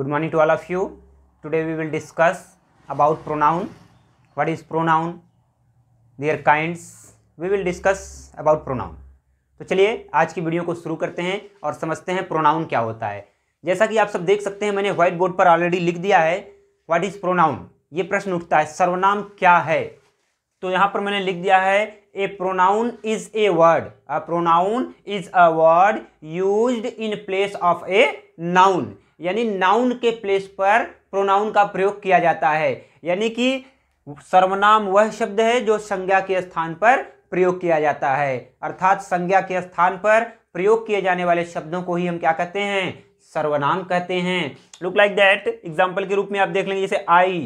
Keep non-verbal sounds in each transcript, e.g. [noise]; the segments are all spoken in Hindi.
good morning to all of you today we will discuss about pronoun what is pronoun their kinds we will discuss about pronoun तो चलिए आज की वीडियो को शुरू करते हैं और समझते हैं प्रोनाउन क्या होता है जैसा कि आप सब देख सकते हैं मैंने व्हाइट बोर्ड पर ऑलरेडी लिख दिया है व्हाट इज़ प्रोनाउन ये प्रश्न उठता है सर्वनाम क्या है तो यहाँ पर मैंने लिख दिया है a pronoun is a word a pronoun is a word used in place of a noun यानी नाउन के प्लेस पर प्रोनाउन का प्रयोग किया जाता है यानी कि सर्वनाम वह शब्द है जो संज्ञा के स्थान पर प्रयोग किया जाता है अर्थात संज्ञा के स्थान पर प्रयोग किए जाने वाले शब्दों को ही हम क्या कहते हैं सर्वनाम कहते हैं लुक लाइक दैट एग्जाम्पल के रूप में आप देख लेंगे जैसे I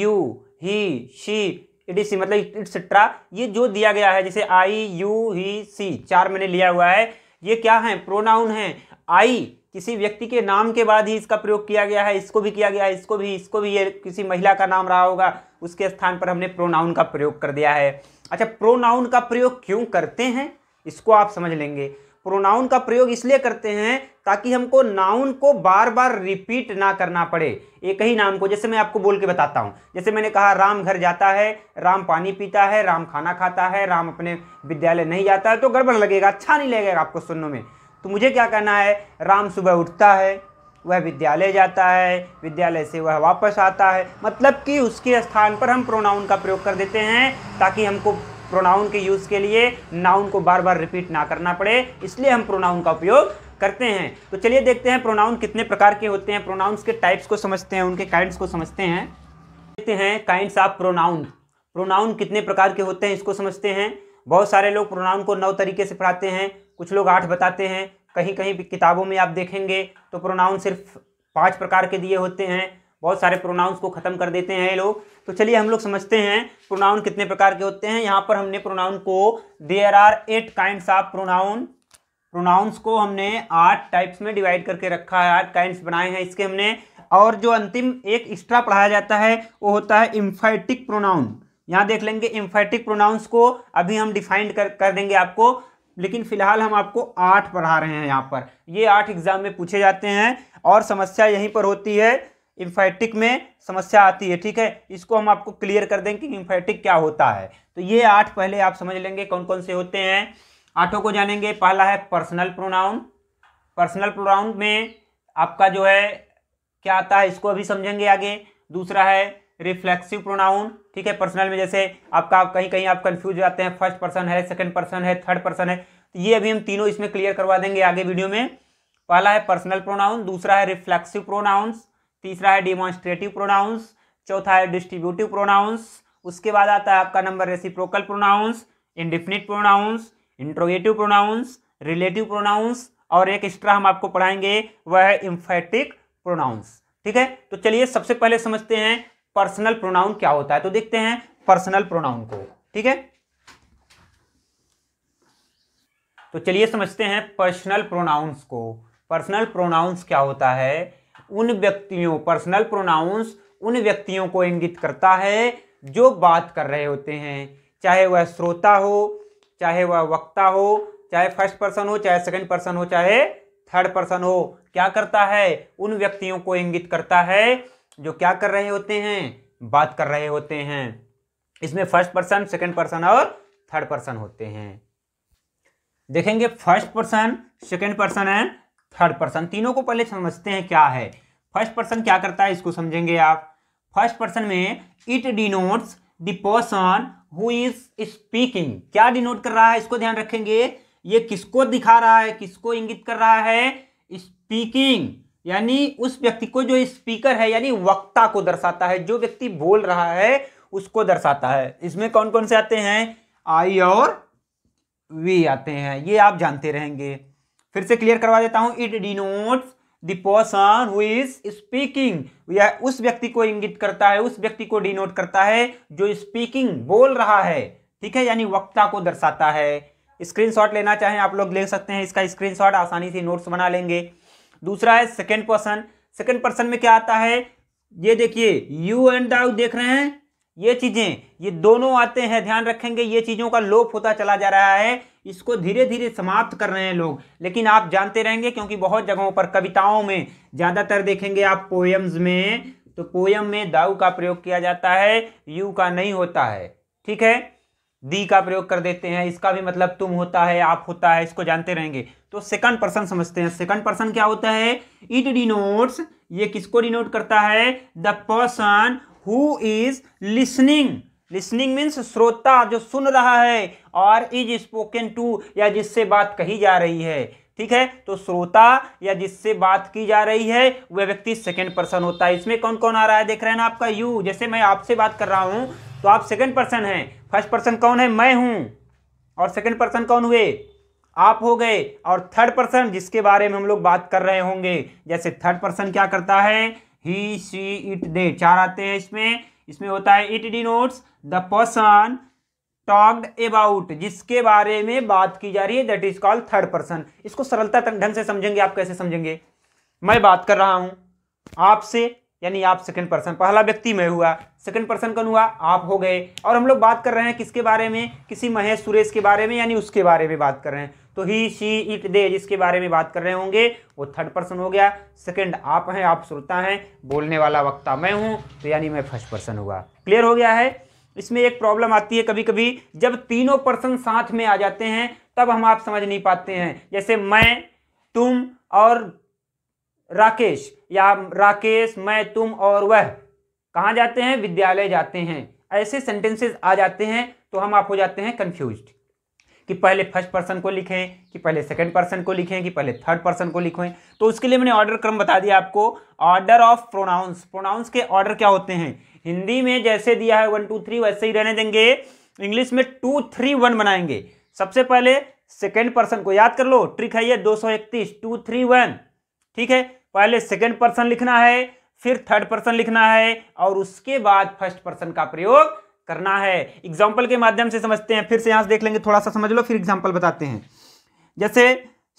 you he she it is मतलब इट्सट्रा ये जो दिया गया है जैसे आई यू ही सी चार मैंने लिया हुआ है ये क्या है प्रोनाउन है आई किसी व्यक्ति के नाम के बाद ही इसका प्रयोग किया गया है इसको भी किया गया है इसको भी इसको भी ये किसी महिला का नाम रहा होगा उसके स्थान पर हमने प्रोनाउन का प्रयोग कर दिया है अच्छा प्रोनाउन का प्रयोग क्यों करते हैं इसको आप समझ लेंगे प्रोनाउन का प्रयोग इसलिए करते हैं ताकि हमको नाउन को बार बार रिपीट ना करना पड़े एक ही नाम को जैसे मैं आपको बोल के बताता हूँ जैसे मैंने कहा राम घर जाता है राम पानी पीता है राम खाना खाता है राम अपने विद्यालय नहीं जाता है तो गड़बड़ लगेगा अच्छा नहीं लगेगा आपको सुनने में तो मुझे क्या करना है राम सुबह उठता है वह विद्यालय जाता है विद्यालय से वह वापस आता है मतलब कि उसके स्थान पर हम प्रोनाउन का प्रयोग कर देते हैं ताकि हमको प्रोनाउन के यूज़ के लिए नाउन को बार बार रिपीट ना करना पड़े इसलिए हम प्रोनाउन का उपयोग करते हैं तो चलिए देखते हैं प्रोनाउन कितने प्रकार के होते हैं प्रोनाउंस के टाइप्स को समझते हैं उनके काइंड्स को समझते हैं देखते हैं काइंड्स ऑफ प्रोनाउन प्रोनाउन कितने प्रकार के होते हैं इसको समझते हैं बहुत सारे लोग प्रोनाउन को नौ तरीके से पढ़ाते हैं कुछ लोग आठ बताते हैं कहीं कहीं किताबों में आप देखेंगे तो प्रोनाउन सिर्फ पाँच प्रकार के दिए होते हैं बहुत सारे प्रोनाउंस को ख़त्म कर देते हैं ये लोग तो चलिए हम लोग समझते हैं प्रोनाउन कितने प्रकार के होते हैं यहाँ पर हमने प्रोनाउन को there are eight kinds of pronoun pronouns को हमने आठ टाइप्स में डिवाइड करके रखा है आठ काइंड बनाए हैं इसके हमने और जो अंतिम एक एक्स्ट्रा पढ़ाया जाता है वो होता है इम्फेटिक प्रोनाउन यहाँ देख लेंगे इम्फेटिक प्रोनाउंस को अभी हम डिफाइंड कर कर देंगे आपको लेकिन फिलहाल हम आपको आठ पढ़ा रहे हैं यहाँ पर ये आठ एग्जाम में पूछे जाते हैं और समस्या यहीं पर होती है इम्फेटिक में समस्या आती है ठीक है इसको हम आपको क्लियर कर दें कि इम्फेटिक क्या होता है तो ये आठ पहले आप समझ लेंगे कौन कौन से होते हैं आठों को जानेंगे पहला है पर्सनल प्रोनाउन पर्सनल प्रोनाउन में आपका जो है क्या आता है इसको अभी समझेंगे आगे दूसरा है रिफ्लेक्सिव प्रोनाउन ठीक है पर्सनल में जैसे आपका आप कहीं कहीं आप कन्फ्यूज हो जाते हैं फर्स्ट पर्सन है सेकंड पर्सन है थर्ड पर्सन है तो ये अभी हम तीनों इसमें क्लियर करवा देंगे आगे वीडियो में पहला है पर्सनल प्रोनाउन दूसरा है रिफ्लेक्सिव प्रोनाउंस तीसरा है डिमॉन्स्ट्रेटिव प्रोनाउंस चौथा है डिस्ट्रीब्यूटिव प्रोनाउंस उसके बाद आता है आपका number reciprocal pronouns indefinite pronouns interrogative pronouns relative pronouns और एक एक्स्ट्रा हम आपको पढ़ाएंगे वह है इम्फेटिक प्रोनाउंस ठीक है तो चलिए सबसे पहले समझते हैं पर्सनल प्रोनाउन क्या होता है तो देखते हैं पर्सनल प्रोनाउन को ठीक है तो चलिए समझते हैं पर्सनल प्रोनाउंस को पर्सनल प्रोनाउंस क्या होता है उन व्यक्तियों पर्सनल प्रोनाउंस उन व्यक्तियों को इंगित करता है जो बात कर रहे होते हैं चाहे वह श्रोता हो चाहे वह वक्ता हो चाहे फर्स्ट पर्सन हो चाहे सेकंड पर्सन हो चाहे थर्ड पर्सन हो क्या करता है उन व्यक्तियों को इंगित करता है जो क्या कर रहे होते हैं बात कर रहे होते हैं इसमें फर्स्ट पर्सन सेकंड पर्सन और थर्ड पर्सन होते हैं देखेंगे first person second person and third person तीनों को पहले समझते हैं क्या है फर्स्ट पर्सन क्या करता है इसको समझेंगे आप फर्स्ट पर्सन में it denotes the person who is speaking क्या डिनोट कर रहा है इसको ध्यान रखेंगे ये किसको दिखा रहा है किसको इंगित कर रहा है स्पीकिंग यानी उस व्यक्ति को जो स्पीकर है यानी वक्ता को दर्शाता है जो व्यक्ति बोल रहा है उसको दर्शाता है इसमें कौन कौन से आते हैं आई और वी आते हैं ये आप जानते रहेंगे फिर से क्लियर करवा देता हूं it denotes the person who is speaking या उस व्यक्ति को इंगित करता है उस व्यक्ति को डिनोट करता है जो स्पीकिंग बोल रहा है ठीक है यानी वक्ता को दर्शाता है स्क्रीनशॉट लेना चाहें आप लोग ले सकते हैं इसका स्क्रीनशॉट आसानी से नोट्स बना लेंगे दूसरा है सेकेंड पर्सन सेकेंड पर्सन में क्या आता है ये देखिए यू एंड दाउ देख रहे हैं ये चीज़ें ये दोनों आते हैं ध्यान रखेंगे ये चीज़ों का लोप होता चला जा रहा है इसको धीरे धीरे समाप्त कर रहे हैं लोग लेकिन आप जानते रहेंगे क्योंकि बहुत जगहों पर कविताओं में ज़्यादातर देखेंगे आप पोएम्स में तो पोएम में दाऊ का प्रयोग किया जाता है यू का नहीं होता है ठीक है दी का प्रयोग कर देते हैं इसका भी मतलब तुम होता है आप होता है इसको जानते रहेंगे तो सेकंड पर्सन समझते हैं सेकंड पर्सन क्या होता है इट डिनोट्स ये किसको डिनोट करता है the person who is listening listening means श्रोता जो सुन रहा है और इज स्पोकन टू या जिससे बात कही जा रही है ठीक है तो श्रोता या जिससे बात की जा रही है वह व्यक्ति सेकंड पर्सन होता है इसमें कौन कौन आ रहा है देख रहे हैं ना आपका यू जैसे मैं आपसे बात कर रहा हूँ तो आप सेकंड पर्सन हैं फर्स्ट पर्सन कौन है मैं हूँ और सेकंड पर्सन कौन हुए आप हो गए और थर्ड पर्सन जिसके बारे में हम लोग बात कर रहे होंगे जैसे थर्ड पर्सन क्या करता है ही सी इट दे चार आते हैं इसमें इसमें होता है it denotes the person talked about जिसके बारे में बात की जा रही है that is called third person इसको सरलता ढंग से समझेंगे आप कैसे समझेंगे मैं बात कर रहा हूं आपसे यानी आप सेकंड पर्सन पहला व्यक्ति में हुआ सेकंड पर्सन कौन हुआ आप हो गए और हम लोग बात कर रहे हैं किसके बारे में किसी महेश सुरेश के बारे में यानी उसके बारे में बात कर रहे हैं तो ही शी इट दे जिसके बारे में बात कर रहे होंगे वो थर्ड पर्सन हो गया सेकंड आप हैं आप श्रोता हैं बोलने वाला वक्ता मैं हूँ तो यानी मैं फर्स्ट पर्सन हुआ क्लियर हो गया है इसमें एक प्रॉब्लम आती है कभी कभी जब तीनों पर्सन साथ में आ जाते हैं तब हम आप समझ नहीं पाते हैं जैसे मैं तुम और राकेश या राकेश मैं तुम और वह कहाँ जाते हैं विद्यालय जाते हैं ऐसे सेंटेंसेस आ जाते हैं तो हम आप हो जाते हैं कन्फ्यूज कि पहले फर्स्ट पर्सन को लिखें कि पहले सेकंड पर्सन को लिखें कि पहले थर्ड पर्सन को लिखें तो उसके लिए मैंने ऑर्डर क्रम बता दिया आपको ऑर्डर ऑफ प्रोनाउंस प्रोनाउंस के ऑर्डर क्या होते हैं हिंदी में जैसे दिया है वन टू थ्री वैसे ही रहने देंगे इंग्लिश में टू थ्री वन बनाएंगे सबसे पहले सेकेंड पर्सन को याद कर लो ट्रिक है ये दो सौ इकतीस टू थ्री वन ठीक है पहले सेकेंड पर्सन लिखना है फिर थर्ड पर्सन लिखना है और उसके बाद फर्स्ट पर्सन का प्रयोग करना है एग्जाम्पल के माध्यम से समझते हैं फिर से यहां से देख लेंगे थोड़ा सा समझ लो फिर एग्जाम्पल बताते हैं जैसे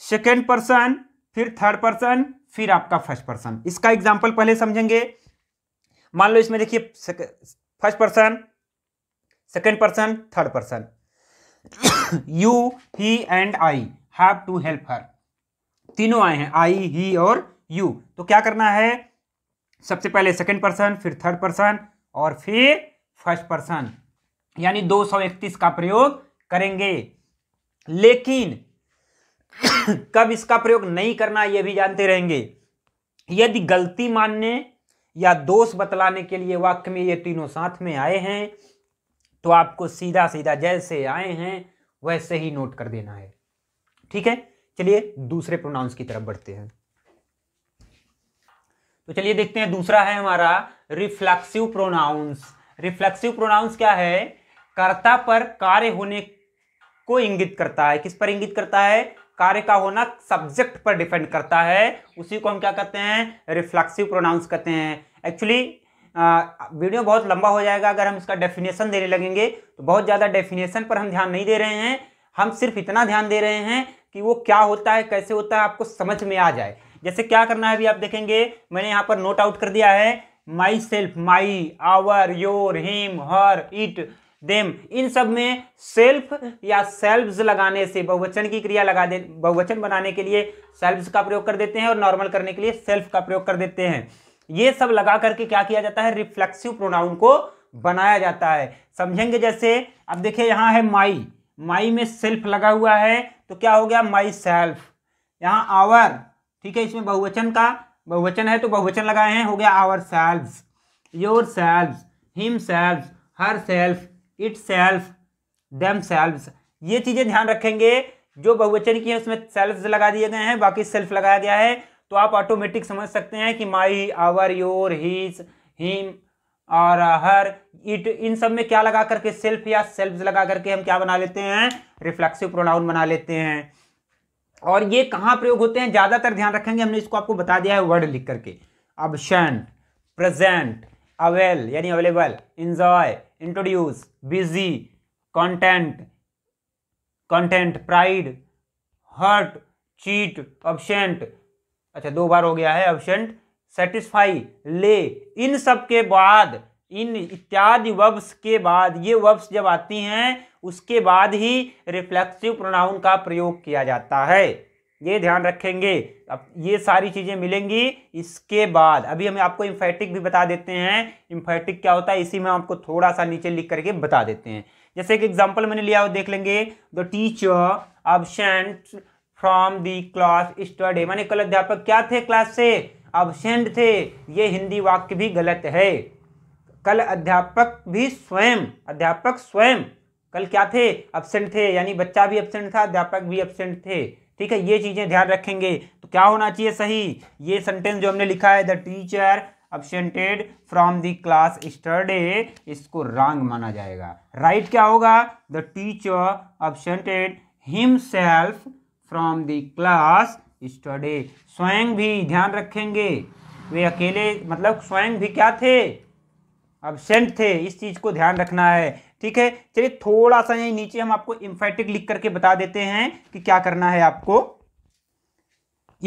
सेकेंड पर्सन फिर थर्ड पर्सन फिर आपका फर्स्ट पर्सन इसका एग्जाम्पल पहले समझेंगे मान लो इसमें देखिए first person second person third person you he and I have to help her तीनों आए हैं आई ही और यू तो क्या करना है सबसे पहले सेकेंड पर्सन फिर थर्ड पर्सन और फिर फर्स्ट पर्सन यानी 231 का प्रयोग करेंगे लेकिन [coughs] कब इसका प्रयोग नहीं करना यह भी जानते रहेंगे यदि गलती मानने या दोष बतलाने के लिए वाक्य में ये तीनों साथ में आए हैं तो आपको सीधा सीधा जैसे आए हैं वैसे ही नोट कर देना है ठीक है चलिए दूसरे प्रोनाउंस की तरफ बढ़ते हैं तो चलिए देखते हैं दूसरा है हमारा रिफ्लेक्सिव प्रोनाउंस रिफ्लेक्सिव प्रोनाउंस क्या है कर्ता पर कार्य होने को इंगित करता है किस पर इंगित करता है कार्य का होना सब्जेक्ट पर डिपेंड करता है उसी को हम क्या कहते हैं रिफ्लेक्सिव प्रोनाउंस कहते हैं एक्चुअली वीडियो बहुत लंबा हो जाएगा अगर हम इसका डेफिनेशन देने लगेंगे तो बहुत ज़्यादा डेफिनेशन पर हम ध्यान नहीं दे रहे हैं हम सिर्फ इतना ध्यान दे रहे हैं कि वो क्या होता है कैसे होता है आपको समझ में आ जाए जैसे क्या करना है अभी आप देखेंगे मैंने यहाँ पर नोट आउट कर दिया है my self my our your him her it them इन सब में सेल्फ या सेल्फ लगाने से बहुवचन की क्रिया लगा दे बहुवचन बनाने के लिए सेल्फ्स का प्रयोग कर देते हैं और नॉर्मल करने के लिए सेल्फ का प्रयोग कर देते हैं ये सब लगा करके क्या किया जाता है रिफ्लेक्सिव प्रोनाउन को बनाया जाता है समझेंगे जैसे अब देखिए यहाँ है माई माई में सेल्फ लगा हुआ है तो क्या हो गया माई सेल्फ यहाँ आवर ठीक है इसमें बहुवचन का बहुवचन है तो बहुवचन लगाए हैं हो गया ourselves yourselves himself herself itself themselves ये चीज़ें ध्यान रखेंगे जो बहुवचन की है उसमें सेल्फ लगा दिए गए हैं बाकी सेल्फ लगाया गया है तो आप ऑटोमेटिक समझ सकते हैं कि my our your his him और हर इट इन सब में क्या लगा करके सेल्फ या सेल्फ लगा करके हम क्या बना लेते हैं रिफ्लेक्सिव प्रोनाउन बना लेते हैं और ये कहाँ प्रयोग होते हैं ज़्यादातर ध्यान रखेंगे हमने इसको आपको बता दिया है वर्ड लिख करके अबसेंट प्रेजेंट अवेल यानी available enjoy introduce busy content content pride hurt cheat absent अच्छा दो बार हो गया है अबसेंट सेटिस्फाई ले इन सब के बाद इन इत्यादि वब्स के बाद ये वब्स जब आती हैं उसके बाद ही रिफ्लेक्सिव प्रोनाउन का प्रयोग किया जाता है ये ध्यान रखेंगे अब ये सारी चीज़ें मिलेंगी इसके बाद अभी हम आपको इम्फेटिक भी बता देते हैं इम्फेटिक क्या होता है इसी में आपको थोड़ा सा नीचे लिख करके बता देते हैं जैसे एक एग्जाम्पल मैंने लिया हो देख लेंगे the teacher absent from the class yesterday मैंने कल अध्यापक क्या थे क्लास से अबसेंट थे ये हिंदी वाक्य भी गलत है कल अध्यापक भी स्वयं अध्यापक स्वयं कल क्या थे एबसेंट थे यानी बच्चा भी एबसेंट था अध्यापक भी एबसेंट थे ठीक है ये चीज़ें ध्यान रखेंगे तो क्या होना चाहिए सही ये सेंटेंस जो हमने लिखा है the teacher absented from the class yesterday इसको रॉन्ग माना जाएगा राइट right क्या होगा the teacher absented himself from the class yesterday स्वयं भी ध्यान रखेंगे वे अकेले मतलब स्वयं भी क्या थे एबसेंट थे इस चीज़ को ध्यान रखना है ठीक है चलिए थोड़ा सा यही नीचे हम आपको इम्फेटिक लिख करके बता देते हैं कि क्या करना है आपको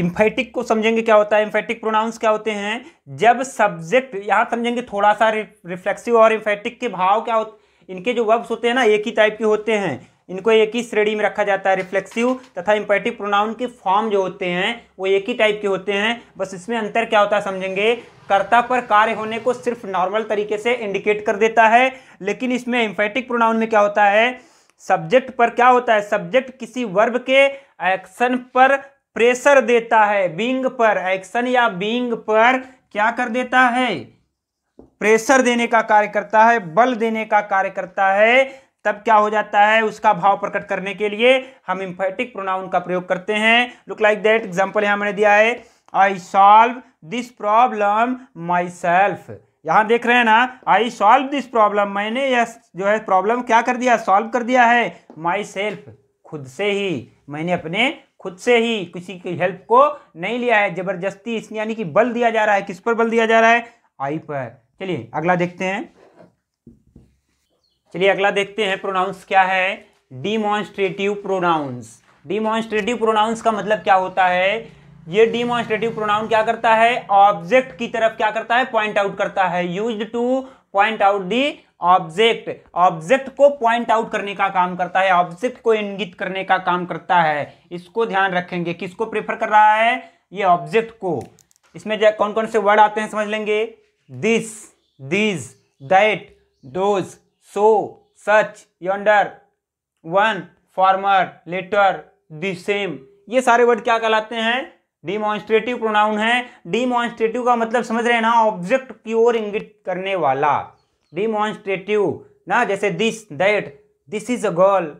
इम्फेटिक को समझेंगे क्या होता है इम्फेटिक प्रोनाउंस क्या होते हैं जब सब्जेक्ट यहां समझेंगे थोड़ा सा रिफ्लेक्सिव और इम्फेटिक के भाव क्या होते इनके जो वर्ब्स होते हैं ना एक ही टाइप के होते हैं इनको एक ही श्रेणी में रखा जाता है रिफ्लेक्सिव तथा इम्पेटिव प्रोनाउन के फॉर्म जो होते हैं वो एक ही टाइप के होते हैं बस इसमें अंतर क्या होता है समझेंगे कर्ता पर कार्य होने को सिर्फ नॉर्मल तरीके से इंडिकेट कर देता है लेकिन इसमें इम्फेटिक प्रोनाउन में क्या होता है सब्जेक्ट पर क्या होता है सब्जेक्ट किसी वर्ब के एक्शन पर प्रेशर देता है बींग पर एक्शन या बींग पर क्या कर देता है प्रेशर देने का कार्य करता है बल देने का कार्य करता है तब क्या हो जाता है उसका भाव प्रकट करने के लिए हम इम्फेटिक प्रोनाउन का प्रयोग करते हैं लुक लाइक दैट एग्जाम्पल यहाँ मैंने दिया है I solve this problem myself यहाँ देख रहे हैं ना आई सॉल्व दिस प्रॉब्लम मैंने यह जो है प्रॉब्लम क्या कर दिया सॉल्व कर दिया है माई सेल्फ खुद से ही मैंने अपने खुद से ही किसी की हेल्प को नहीं लिया है जबरदस्ती इसने यानी कि बल दिया जा रहा है किस पर बल दिया जा रहा है आई पर चलिए अगला देखते हैं चलिए अगला देखते हैं प्रोनाउंस क्या है डिमॉन्स्ट्रेटिव प्रोनाउंस डिमॉन्स्ट्रेटिव प्रोनाउंस का मतलब क्या होता है ये डिमॉन्स्ट्रेटिव प्रोनाउन क्या करता है ऑब्जेक्ट की तरफ क्या करता है पॉइंट आउट करता है use to point out the object object को पॉइंट आउट करने का काम करता है ऑब्जेक्ट को इंगित करने का काम करता है इसको ध्यान रखेंगे किसको प्रेफर कर रहा है ये ऑब्जेक्ट को इसमें कौन कौन से वर्ड आते हैं समझ लेंगे this these that those so such yonder one former latter the same ये सारे वर्ड क्या कहलाते हैं डिमॉन्स्ट्रेटिव प्रोनाउन है डिमॉन्स्ट्रेटिव का मतलब समझ रहे हैं ना ऑब्जेक्ट की ओर इंगित करने वाला डिमॉन्स्ट्रेटिव ना जैसे this that this is a girl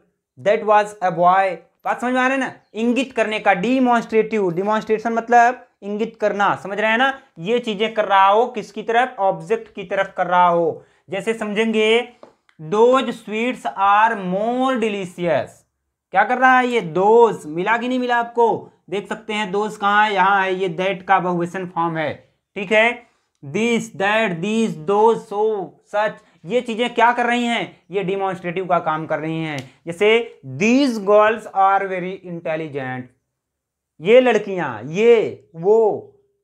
that was a boy बात समझ में आ रहे हैं ना इंगित करने का डिमॉन्स्ट्रेटिव डिमॉन्स्ट्रेशन मतलब इंगित करना समझ रहे हैं ना ये चीजें कर रहा हो किसकी तरफ ऑब्जेक्ट की तरफ कर रहा हो जैसे समझेंगे those sweets are more delicious क्या कर रहा है ये दोज मिला कि नहीं मिला आपको देख सकते हैं दोज कहाँ है यहाँ है ये दैट का बहुवचन फॉर्म है ठीक है this that this those so such ये चीज़ें क्या कर रही हैं ये डिमॉन्स्ट्रेटिव का काम कर रही हैं जैसे these girls are very intelligent ये लड़कियां ये वो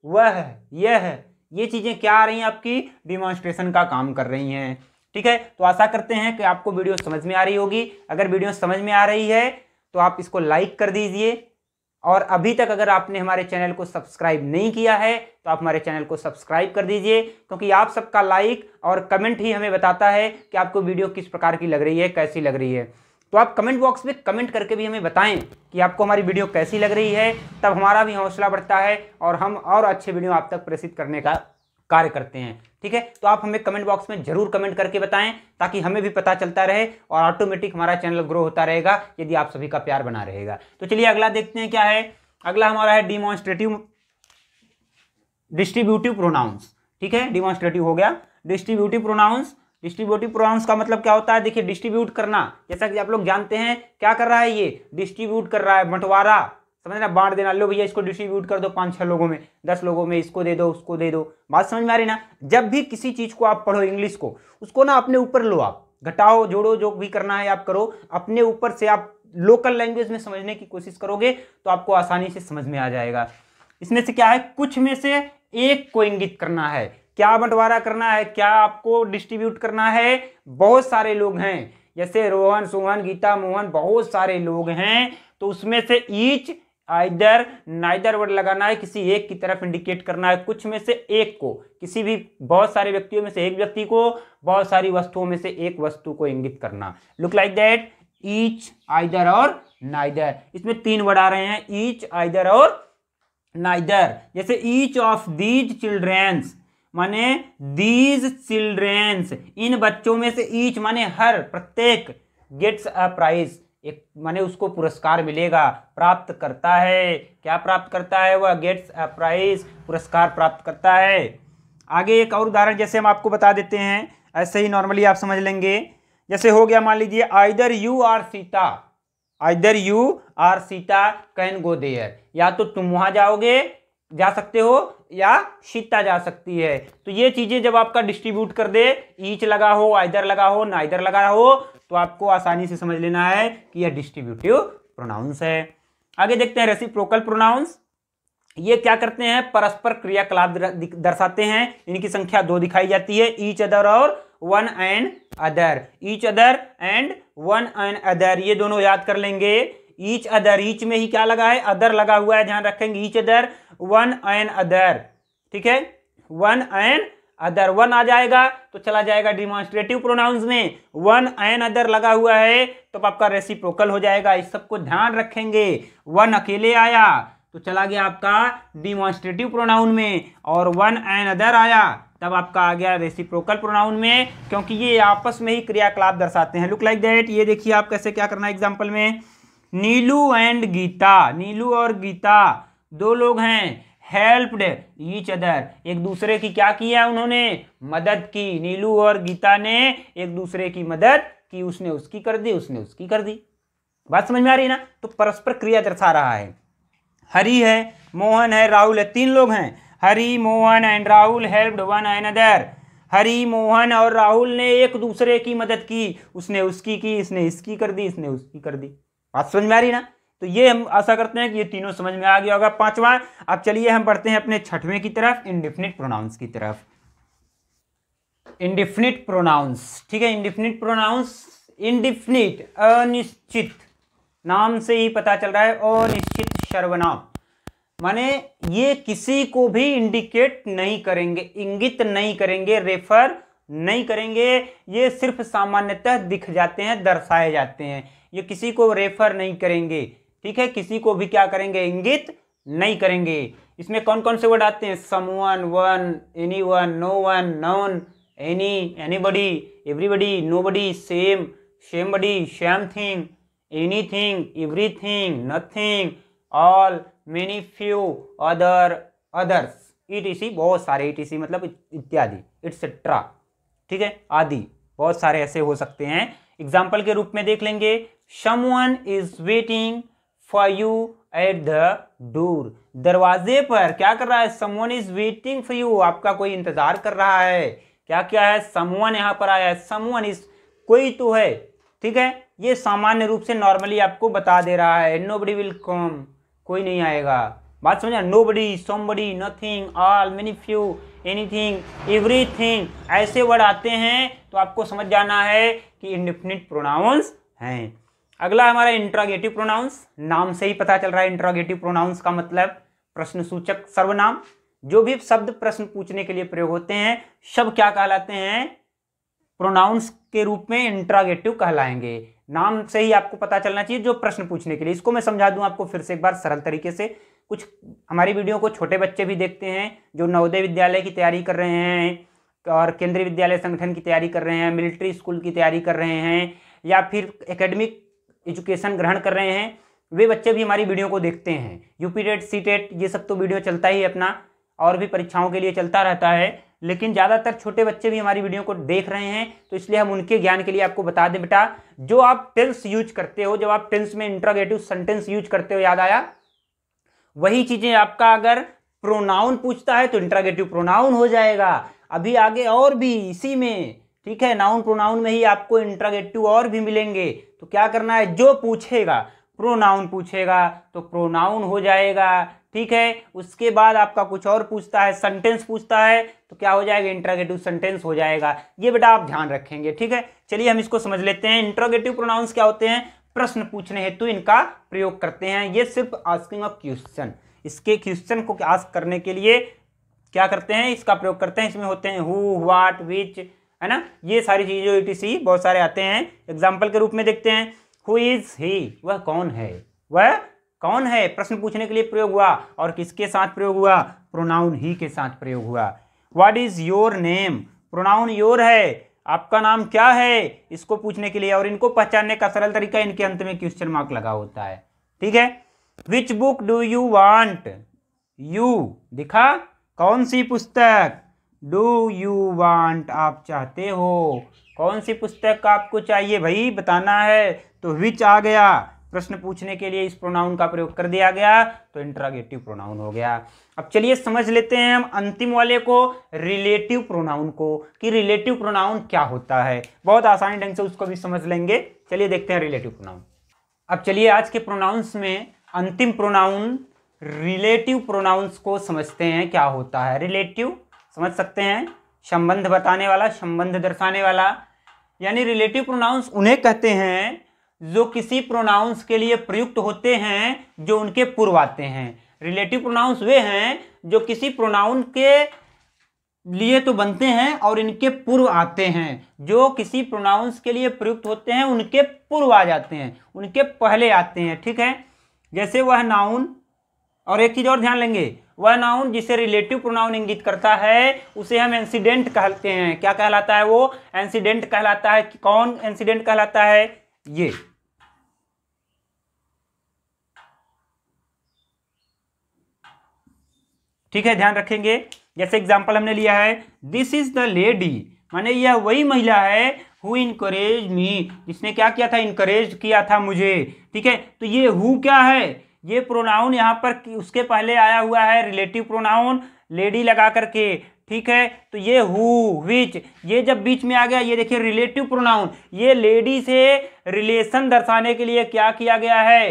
वह यह ये चीज़ें क्या आ रही हैं आपकी डिमॉन्स्ट्रेशन का काम कर रही हैं ठीक है तो आशा करते हैं कि आपको वीडियो समझ में आ रही होगी अगर वीडियो समझ में आ रही है तो आप इसको लाइक कर दीजिए और अभी तक अगर आपने हमारे चैनल को सब्सक्राइब नहीं किया है तो आप हमारे चैनल को सब्सक्राइब कर दीजिए क्योंकि आप सबका लाइक और कमेंट ही हमें बताता है कि आपको वीडियो किस प्रकार की लग रही है कैसी लग रही है तो आप कमेंट बॉक्स में कमेंट करके भी हमें बताएं कि आपको हमारी वीडियो कैसी लग रही है तब हमारा भी हौसला बढ़ता है और हम और अच्छे वीडियो आप तक प्रेषित करने का कार्य करते हैं ठीक है तो आप हमें कमेंट बॉक्स में जरूर कमेंट करके बताएं ताकि हमें भी पता चलता रहे और ऑटोमेटिक हमारा चैनल ग्रो होता रहेगा यदि आप सभी का प्यार बना रहेगा तो चलिए अगला देखते हैं क्या है अगला हमारा है डिमॉन्स्ट्रेटिव डिस्ट्रीब्यूटिव प्रोनाउंस ठीक है डिमॉन्स्ट्रेटिव हो गया डिस्ट्रीब्यूटिव प्रोनाउंस डिस्ट्रीब्यूटिव प्रोनाउंस का मतलब क्या होता है देखिए डिस्ट्रीब्यूट करना जैसा कि आप लोग जानते हैं क्या कर रहा है ये डिस्ट्रीब्यूट कर रहा है बंटवारा समझना बांट देना लो भैया इसको डिस्ट्रीब्यूट कर दो पाँच छह लोगों में दस लोगों में इसको दे दो उसको दे दो बात समझ में आ रही ना जब भी किसी चीज़ को आप पढ़ो इंग्लिश को उसको ना अपने ऊपर लो आप घटाओ जोड़ो जो भी करना है आप करो अपने ऊपर से आप लोकल लैंग्वेज में समझने की कोशिश करोगे तो आपको आसानी से समझ में आ जाएगा इसमें से क्या है कुछ में से एक को इंगित करना है क्या बंटवारा करना है क्या आपको डिस्ट्रीब्यूट करना है बहुत सारे लोग हैं जैसे रोहन सोहन गीता मोहन बहुत सारे लोग हैं तो उसमें से ईच आइदर नाइदर वर्ड लगाना है किसी एक की तरफ इंडिकेट करना है कुछ में से एक को किसी भी बहुत सारे व्यक्तियों में से एक व्यक्ति को बहुत सारी वस्तुओं में से एक वस्तु को इंगित करना look like that each either और नाइदर इसमें तीन वर्ड आ रहे हैं ईच आइदर और नाइदर जैसे ईच ऑफ दीज चिल्ड्रेंस माने दीज चिल्ड्रेंस इन बच्चों में से ईच माने हर प्रत्येक गेट्स अ प्राइज एक माने उसको पुरस्कार मिलेगा प्राप्त करता है क्या प्राप्त करता है वह गेट्स प्राइज पुरस्कार प्राप्त करता है आगे एक और उदाहरण जैसे हम आपको बता देते हैं ऐसे ही नॉर्मली आप समझ लेंगे जैसे हो गया मान लीजिए either you are Sita either you are Sita can go there या तो तुम वहाँ जाओगे जा सकते हो या सीता जा सकती है तो ये चीज़ें जब आपका डिस्ट्रीब्यूट कर दे ईच लगा हो आइदर लगा हो ना इधर लगा हो तो आपको आसानी से समझ लेना है कि यह डिस्ट्रीब्यूटिव प्रोनाउंस है आगे देखते हैं रेसिप्रोकल प्रोनाउंस ये क्या करते हैं परस्पर क्रियाकलाप दर्शाते हैं इनकी संख्या दो दिखाई जाती है ईच अदर और one and other each other and one and other ये दोनों याद कर लेंगे ईच अदर ईच में ही क्या लगा है अदर लगा हुआ है ध्यान रखेंगे each other one and other ठीक है वन एंड अदर वन आ जाएगा तो चला जाएगा डिमॉन्स्ट्रेटिव प्रोनाउंस में वन एन अदर लगा हुआ है तो आपका रेसिप्रोकल हो जाएगा इस सबको ध्यान रखेंगे वन अकेले आया तो चला गया आपका डिमॉन्स्ट्रेटिव प्रोनाउन में और वन एन अदर आया तब आपका आ गया रेसिप्रोकल प्रोनाउन में क्योंकि ये आपस में ही क्रियाकलाप दर्शाते हैं लुक लाइक दैट ये देखिए आप कैसे क्या करना है एग्जाम्पल में नीलू एंड गीता नीलू और गीता दो लोग हैं हेल्प्ड ईच अदर एक दूसरे की क्या किया उन्होंने मदद की नीलू और गीता ने एक दूसरे की मदद की उसने उसकी कर दी उसने उसकी कर दी बात समझ में आ रही है ना तो परस्पर क्रिया दर्शा रहा है हरी है मोहन है राहुल है तीन लोग हैं Hari Mohan and Rahul helped one and other Hari Mohan और राहुल ने एक दूसरे की मदद की उसने उसकी की इसने इसकी कर दी इसने उसकी कर दी बात समझ में आ रही ना तो ये हम आशा करते हैं कि ये तीनों समझ में आ गया होगा पांचवा अब चलिए हम पढ़ते हैं अपने छठवें की तरफ इंडिफिनिट प्रोनाउंस की तरफ इंडिफिनिट प्रोनाउंस ठीक है इंडिफिनिट प्रोनाउंस इंडिफिनिट अनिश्चित नाम से ही पता चल रहा है अनिश्चित सर्वनाम माने ये किसी को भी इंडिकेट नहीं करेंगे इंगित नहीं करेंगे रेफर नहीं करेंगे ये सिर्फ सामान्यतः दिख जाते हैं दर्शाए जाते हैं ये किसी को रेफर नहीं करेंगे ठीक है किसी को भी क्या करेंगे इंगित नहीं करेंगे इसमें कौन कौन से वर्ड आते हैं someone one anyone no one none any anybody everybody nobody same somebody something anything everything nothing all many few other others ई बहुत सारे ई मतलब इत्यादि इट्सेट्रा ठीक है आदि बहुत सारे ऐसे हो सकते हैं एग्जाम्पल के रूप में देख लेंगे someone is waiting for you at the door दरवाजे पर क्या कर रहा है someone is waiting for you आपका कोई इंतजार कर रहा है क्या क्या है समवन यहाँ पर आया है समवन इज कोई तो है ठीक है ये सामान्य रूप से नॉर्मली आपको बता दे रहा है नो बडी विल कम कोई नहीं आएगा बात समझा nobody somebody nothing all many few anything everything ऐसे वर्ड आते हैं तो आपको समझ जाना है कि इंडिफिनिट प्रोनाउंस हैं अगला हमारा इंट्रागेटिव प्रोनाउंस नाम से ही पता चल रहा है इंट्रागेटिव प्रोनाउंस का मतलब प्रश्न सूचक सर्वनाम जो भी शब्द प्रश्न पूछने के लिए प्रयोग होते हैं शब्द क्या कहलाते हैं प्रोनाउंस के रूप में इंट्रागेटिव कहलाएंगे नाम से ही आपको पता चलना चाहिए जो प्रश्न पूछने के लिए इसको मैं समझा दूं आपको फिर से एक बार सरल तरीके से कुछ हमारी वीडियो को छोटे बच्चे भी देखते हैं जो नवोदय विद्यालय की तैयारी कर रहे हैं और केंद्रीय विद्यालय संगठन की तैयारी कर रहे हैं मिलिट्री स्कूल की तैयारी कर रहे हैं या फिर एकेडमिक एजुकेशन ग्रहण कर रहे हैं वे बच्चे भी हमारी वीडियो को देखते हैं यूपी टेट सी टेट ये सब तो वीडियो चलता ही अपना और भी परीक्षाओं के लिए चलता रहता है लेकिन ज़्यादातर छोटे बच्चे भी हमारी वीडियो को देख रहे हैं तो इसलिए हम उनके ज्ञान के लिए आपको बता दें बेटा जो आप टेंस यूज करते हो जब आप टेंस में इंट्रागेटिव सेंटेंस यूज करते हो याद आया वही चीज़ें आपका अगर प्रोनाउन पूछता है तो इंट्रागेटिव प्रोनाउन हो जाएगा अभी आगे और भी इसी में ठीक है नाउन प्रोनाउन में ही आपको इंट्रागेटिव और भी मिलेंगे क्या करना है जो पूछेगा प्रोनाउन पूछेगा तो प्रोनाउन हो जाएगा ठीक है उसके बाद आपका कुछ और पूछता है सेंटेंस पूछता है तो क्या हो जाएगा इंट्रोगेटिव सेंटेंस हो जाएगा ये बेटा आप ध्यान रखेंगे ठीक है चलिए हम इसको समझ लेते हैं इंट्रोगेटिव प्रोनाउंस क्या होते हैं प्रश्न पूछने हेतु इनका प्रयोग करते हैं ये सिर्फ आस्किंग ऑफ क्वेश्चन इसके क्वेश्चन को आस्क करने के लिए क्या करते हैं इसका प्रयोग करते हैं इसमें होते हैं हु वाट विच है ना ये सारी चीज़ें ई टी e बहुत सारे आते हैं एग्जाम्पल के रूप में देखते हैं हु इज़ ही वह कौन है वह कौन है प्रश्न पूछने के लिए प्रयोग हुआ और किसके साथ प्रयोग हुआ प्रोनाउन ही के साथ प्रयोग हुआ what is your name pronoun your है आपका नाम क्या है इसको पूछने के लिए और इनको पहचानने का सरल तरीका इनके अंत में क्वेश्चन मार्क लगा होता है ठीक है which book do you want you दिखा कौन सी पुस्तक डू यू वांट आप चाहते हो कौन सी पुस्तक आपको चाहिए भाई बताना है तो विच आ गया प्रश्न पूछने के लिए इस प्रोनाउन का प्रयोग कर दिया गया तो इंट्रागेटिव प्रोनाउन हो गया अब चलिए समझ लेते हैं हम अंतिम वाले को रिलेटिव प्रोनाउन को कि रिलेटिव प्रोनाउन क्या होता है बहुत आसानी ढंग से उसको भी समझ लेंगे चलिए देखते हैं रिलेटिव प्रोनाउन अब चलिए आज के प्रोनाउंस में अंतिम प्रोनाउन रिलेटिव प्रोनाउंस को समझते हैं क्या होता है रिलेटिव समझ सकते हैं संबंध बताने वाला संबंध दर्शाने वाला यानी रिलेटिव प्रोनाउंस उन्हें कहते हैं जो किसी प्रोनाउंस के लिए प्रयुक्त होते हैं जो उनके पूर्व आते हैं रिलेटिव प्रोनाउंस वे हैं जो किसी प्रोनाउन के लिए तो बनते हैं और इनके पूर्व आते हैं जो किसी प्रोनाउंस के लिए प्रयुक्त होते हैं उनके पूर्व आ जाते हैं उनके पहले आते हैं ठीक है जैसे वह नाउन और एक चीज़ और ध्यान लेंगे वह नाउन जिसे रिलेटिव प्रोनाउन इंगित करता है उसे हम इंसिडेंट कहते हैं क्या कहलाता है वो एंसीडेंट कहलाता है कौन एंसीडेंट कहलाता है ये ठीक है ध्यान रखेंगे जैसे एग्जाम्पल हमने लिया है दिस इज द लेडी माने यह वही महिला है हु इनकरेज मी जिसने क्या किया था इनकरेज किया था मुझे ठीक है तो ये हु क्या है ये प्रोनाउन यहाँ पर उसके पहले आया हुआ है रिलेटिव प्रोनाउन लेडी लगा करके ठीक है तो ये हु विच ये जब बीच में आ गया ये देखिए रिलेटिव प्रोनाउन ये लेडी से रिलेशन दर्शाने के लिए क्या किया गया है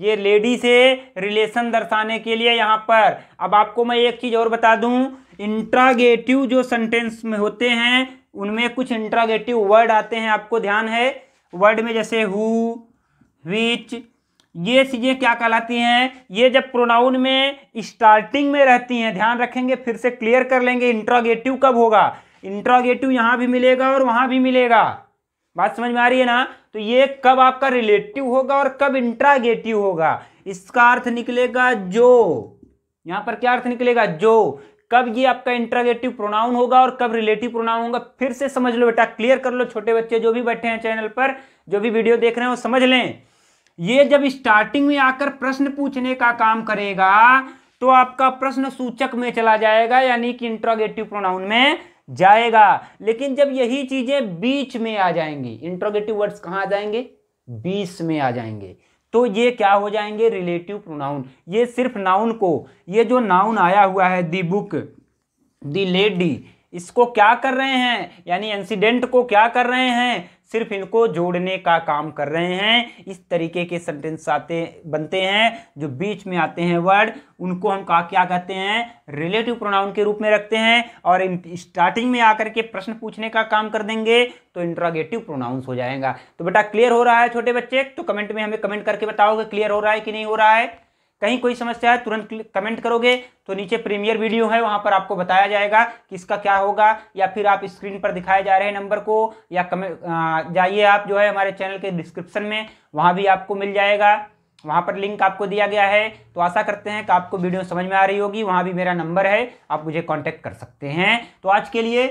ये लेडी से रिलेशन दर्शाने के लिए यहाँ पर अब आपको मैं एक चीज़ और बता दूँ इंट्रागेटिव जो सेंटेंस में होते हैं उनमें कुछ इंट्रागेटिव वर्ड आते हैं आपको ध्यान है वर्ड में जैसे हु विच ये चीज़ें क्या कहलाती हैं ये जब प्रोनाउन में स्टार्टिंग में रहती हैं ध्यान रखेंगे फिर से क्लियर कर लेंगे इंट्रोगेटिव कब होगा इंट्रोगेटिव यहां भी मिलेगा और वहां भी मिलेगा बात समझ में आ रही है ना तो ये कब आपका रिलेटिव होगा और कब इंट्रागेटिव होगा इसका अर्थ निकलेगा जो यहां पर क्या अर्थ निकलेगा जो कब ये आपका इंट्रागेटिव प्रोनाउन होगा और कब रिलेटिव प्रोनाउन होगा फिर से समझ लो बेटा क्लियर कर लो छोटे बच्चे जो भी बैठे हैं चैनल पर जो भी वीडियो देख रहे हैं वो समझ लें ये जब स्टार्टिंग में आकर प्रश्न पूछने का काम करेगा तो आपका प्रश्न सूचक में चला जाएगा यानी कि इंट्रोगेटिव प्रोनाउन में जाएगा लेकिन जब यही चीजें बीच में आ जाएंगी इंट्रोगेटिव वर्ड्स कहां आ जाएंगे बीच में आ जाएंगे तो ये क्या हो जाएंगे रिलेटिव प्रोनाउन ये सिर्फ नाउन को ये जो नाउन आया हुआ है दी बुक दी लेडी इसको क्या कर रहे हैं यानी इंसिडेंट को क्या कर रहे हैं सिर्फ इनको जोड़ने का काम कर रहे हैं इस तरीके के सेंटेंस आते बनते हैं जो बीच में आते हैं वर्ड उनको हम का क्या कहते हैं रिलेटिव प्रोनाउन के रूप में रखते हैं और इन स्टार्टिंग में आकर के प्रश्न पूछने का काम कर देंगे तो इंट्रागेटिव प्रोनाउंस हो जाएगा तो बेटा क्लियर हो रहा है छोटे बच्चे तो कमेंट में हमें कमेंट करके बताओगे क्लियर हो रहा है कि नहीं हो रहा है कहीं कोई समस्या है तुरंत कमेंट करोगे तो नीचे प्रीमियर वीडियो है वहाँ पर आपको बताया जाएगा कि इसका क्या होगा या फिर आप स्क्रीन पर दिखाए जा रहे नंबर को या कमेंट जाइए आप जो है हमारे चैनल के डिस्क्रिप्शन में वहाँ भी आपको मिल जाएगा वहाँ पर लिंक आपको दिया गया है तो आशा करते हैं कि आपको वीडियो समझ में आ रही होगी वहाँ भी मेरा नंबर है आप मुझे कॉन्टैक्ट कर सकते हैं तो आज के लिए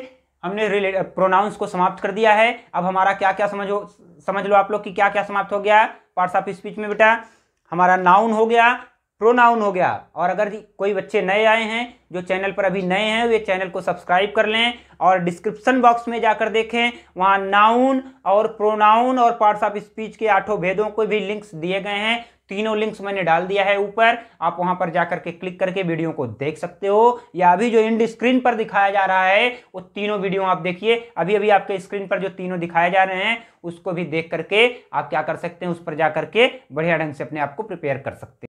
हमने रिले प्रोनाउंस को समाप्त कर दिया है अब हमारा क्या क्या समझो समझ लो आप लोग कि क्या क्या समाप्त हो गया पार्ट्स ऑफ स्पीच में बेटा हमारा नाउन हो गया प्रोनाउन हो गया और अगर कोई बच्चे नए आए हैं जो चैनल पर अभी नए हैं वे चैनल को सब्सक्राइब कर लें और डिस्क्रिप्शन बॉक्स में जाकर देखें वहाँ नाउन और प्रोनाउन और पार्ट्स ऑफ स्पीच के आठों भेदों को भी लिंक्स दिए गए हैं तीनों लिंक्स मैंने डाल दिया है ऊपर आप वहां पर जाकर के क्लिक करके वीडियो को देख सकते हो या अभी जो इंड स्क्रीन पर दिखाया जा रहा है वो तीनों वीडियो आप देखिए अभी अभी आपके स्क्रीन पर जो तीनों दिखाए जा रहे हैं उसको भी देख करके आप क्या कर सकते हैं उस पर जा के बढ़िया ढंग से अपने आप को प्रिपेयर कर सकते हैं